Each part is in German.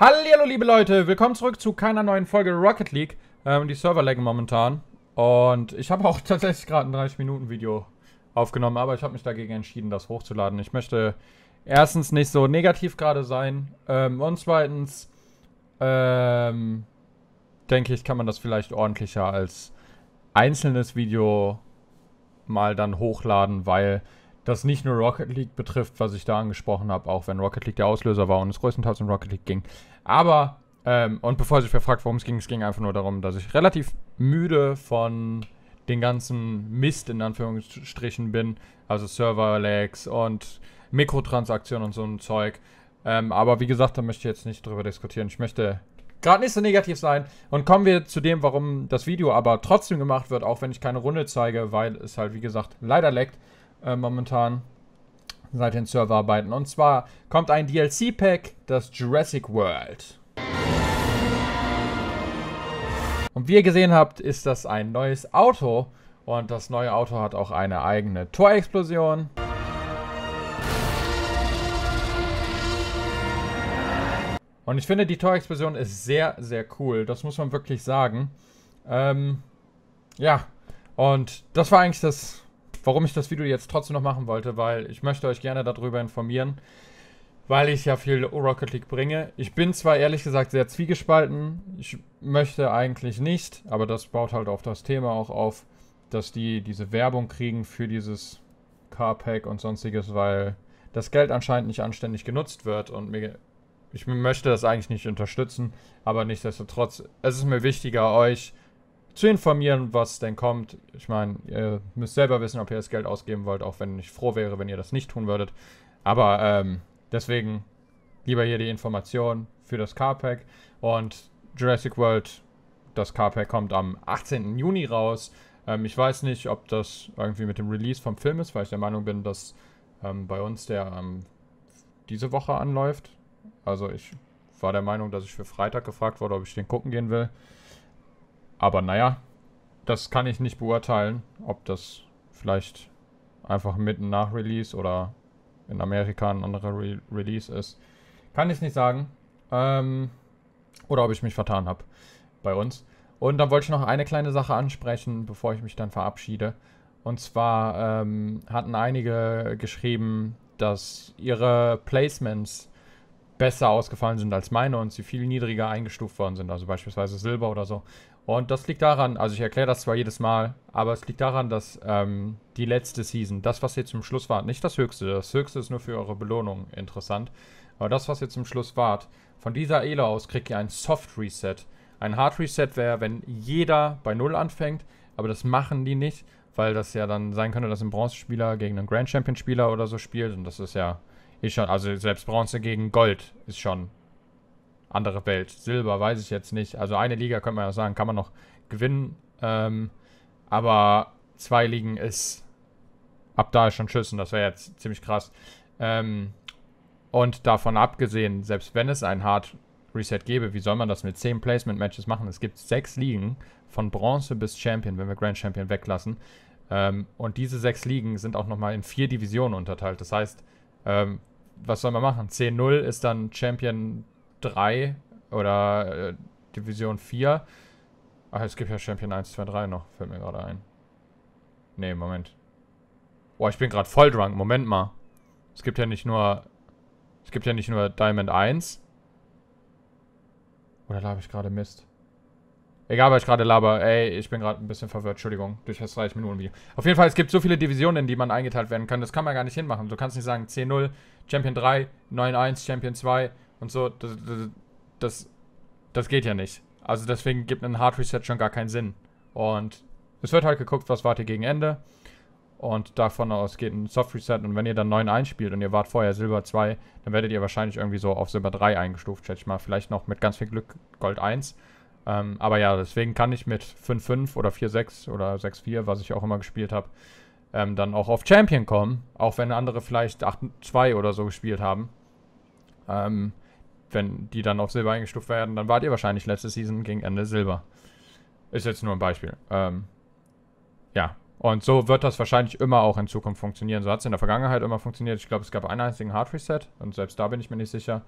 Hallo liebe Leute, willkommen zurück zu keiner neuen Folge Rocket League. Ähm, die Server laggen momentan und ich habe auch tatsächlich gerade ein 30-Minuten-Video aufgenommen, aber ich habe mich dagegen entschieden, das hochzuladen. Ich möchte erstens nicht so negativ gerade sein ähm, und zweitens ähm, denke ich, kann man das vielleicht ordentlicher als einzelnes Video mal dann hochladen, weil das nicht nur Rocket League betrifft, was ich da angesprochen habe, auch wenn Rocket League der Auslöser war und es größtenteils um Rocket League ging. Aber, ähm, und bevor sich verfragt, worum es ging, es ging einfach nur darum, dass ich relativ müde von den ganzen Mist in Anführungsstrichen bin. Also Server-Lags und Mikrotransaktionen und so ein Zeug. Ähm, aber wie gesagt, da möchte ich jetzt nicht drüber diskutieren. Ich möchte gerade nicht so negativ sein. Und kommen wir zu dem, warum das Video aber trotzdem gemacht wird, auch wenn ich keine Runde zeige, weil es halt, wie gesagt, leider leckt äh, momentan seit den Serverarbeiten. Und zwar kommt ein DLC-Pack, das Jurassic World. Und wie ihr gesehen habt, ist das ein neues Auto. Und das neue Auto hat auch eine eigene Torexplosion. Und ich finde, die Torexplosion ist sehr, sehr cool. Das muss man wirklich sagen. Ähm, ja, und das war eigentlich das warum ich das Video jetzt trotzdem noch machen wollte, weil ich möchte euch gerne darüber informieren, weil ich ja viel Rocket League bringe. Ich bin zwar ehrlich gesagt sehr zwiegespalten, ich möchte eigentlich nicht, aber das baut halt auf das Thema auch auf, dass die diese Werbung kriegen für dieses Carpack und sonstiges, weil das Geld anscheinend nicht anständig genutzt wird und mir, ich möchte das eigentlich nicht unterstützen, aber nichtsdestotrotz, es ist mir wichtiger, euch zu informieren, was denn kommt. Ich meine, ihr müsst selber wissen, ob ihr das Geld ausgeben wollt, auch wenn ich froh wäre, wenn ihr das nicht tun würdet. Aber ähm, deswegen lieber hier die Information für das Carpack. Und Jurassic World, das Carpack kommt am 18. Juni raus. Ähm, ich weiß nicht, ob das irgendwie mit dem Release vom Film ist, weil ich der Meinung bin, dass ähm, bei uns der ähm, diese Woche anläuft. Also ich war der Meinung, dass ich für Freitag gefragt wurde, ob ich den gucken gehen will. Aber naja, das kann ich nicht beurteilen, ob das vielleicht einfach mitten nach Release oder in Amerika ein anderer Re Release ist. Kann ich nicht sagen. Ähm, oder ob ich mich vertan habe bei uns. Und dann wollte ich noch eine kleine Sache ansprechen, bevor ich mich dann verabschiede. Und zwar ähm, hatten einige geschrieben, dass ihre Placements besser ausgefallen sind als meine und sie viel niedriger eingestuft worden sind, also beispielsweise Silber oder so. Und das liegt daran, also ich erkläre das zwar jedes Mal, aber es liegt daran, dass ähm, die letzte Season, das, was jetzt zum Schluss war, nicht das Höchste, das Höchste ist nur für eure Belohnung interessant, aber das, was jetzt zum Schluss wart, von dieser Elo aus kriegt ihr ein Soft Reset. Ein Hard Reset wäre, wenn jeder bei Null anfängt, aber das machen die nicht, weil das ja dann sein könnte, dass ein Bronze-Spieler gegen einen Grand Champion Spieler oder so spielt und das ist ja ist schon, also selbst Bronze gegen Gold ist schon andere Welt. Silber weiß ich jetzt nicht. Also eine Liga könnte man ja sagen, kann man noch gewinnen. Ähm, aber zwei Ligen ist ab da ist schon Schüssen. Das wäre jetzt ziemlich krass. Ähm, und davon abgesehen, selbst wenn es ein Hard Reset gäbe, wie soll man das mit 10 Placement Matches machen? Es gibt sechs Ligen von Bronze bis Champion, wenn wir Grand Champion weglassen. Ähm, und diese sechs Ligen sind auch nochmal in vier Divisionen unterteilt. Das heißt, ähm, was soll man machen? 10-0 ist dann Champion 3 oder äh, Division 4. Ach, es gibt ja Champion 1, 2, 3 noch, fällt mir gerade ein. Nee, Moment. Boah, ich bin gerade voll drunk. Moment mal. Es gibt ja nicht nur. Es gibt ja nicht nur Diamond 1. Oder da habe ich gerade Mist? Egal, was ich gerade laber. Ey, ich bin gerade ein bisschen verwirrt. Entschuldigung, durch das 30 Minuten Video. Auf jeden Fall, es gibt so viele Divisionen, in die man eingeteilt werden kann. Das kann man gar nicht hinmachen. Du kannst nicht sagen 10-0, Champion 3, 9-1, Champion 2 und so. Das, das, das geht ja nicht. Also deswegen gibt ein Hard Reset schon gar keinen Sinn. Und es wird halt geguckt, was wart ihr gegen Ende. Und davon aus geht ein Soft Reset. Und wenn ihr dann 9 1 spielt und ihr wart vorher Silber 2, dann werdet ihr wahrscheinlich irgendwie so auf Silber 3 eingestuft, schätze ich mal. Vielleicht noch mit ganz viel Glück Gold 1. Ähm, aber ja, deswegen kann ich mit 5-5 oder 4-6 oder 6-4, was ich auch immer gespielt habe, ähm, dann auch auf Champion kommen. Auch wenn andere vielleicht 8-2 oder so gespielt haben. Ähm, wenn die dann auf Silber eingestuft werden, dann wart ihr wahrscheinlich letzte Season gegen Ende Silber. Ist jetzt nur ein Beispiel. Ähm, ja, und so wird das wahrscheinlich immer auch in Zukunft funktionieren. So hat es in der Vergangenheit immer funktioniert. Ich glaube, es gab einen einzigen Hard Reset und selbst da bin ich mir nicht sicher.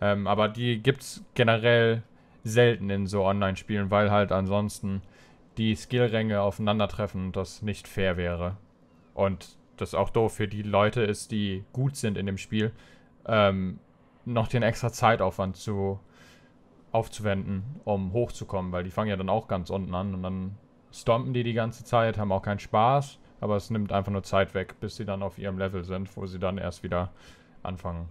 Ähm, aber die gibt es generell selten in so Online-Spielen, weil halt ansonsten die Skillränge aufeinandertreffen und das nicht fair wäre. Und das auch doof für die Leute ist, die gut sind in dem Spiel, ähm, noch den extra Zeitaufwand zu aufzuwenden, um hochzukommen, weil die fangen ja dann auch ganz unten an und dann stompen die die ganze Zeit, haben auch keinen Spaß, aber es nimmt einfach nur Zeit weg, bis sie dann auf ihrem Level sind, wo sie dann erst wieder anfangen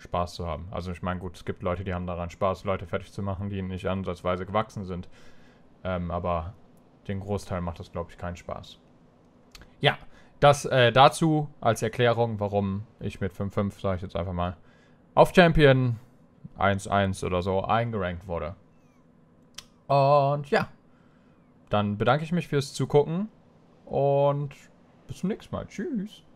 Spaß zu haben. Also ich meine, gut, es gibt Leute, die haben daran Spaß, Leute fertig zu machen, die nicht ansatzweise gewachsen sind. Ähm, aber den Großteil macht das, glaube ich, keinen Spaß. Ja, das äh, dazu als Erklärung, warum ich mit 5-5, sage ich jetzt einfach mal, auf Champion 1-1 oder so eingerankt wurde. Und ja, dann bedanke ich mich fürs Zugucken und bis zum nächsten Mal. Tschüss.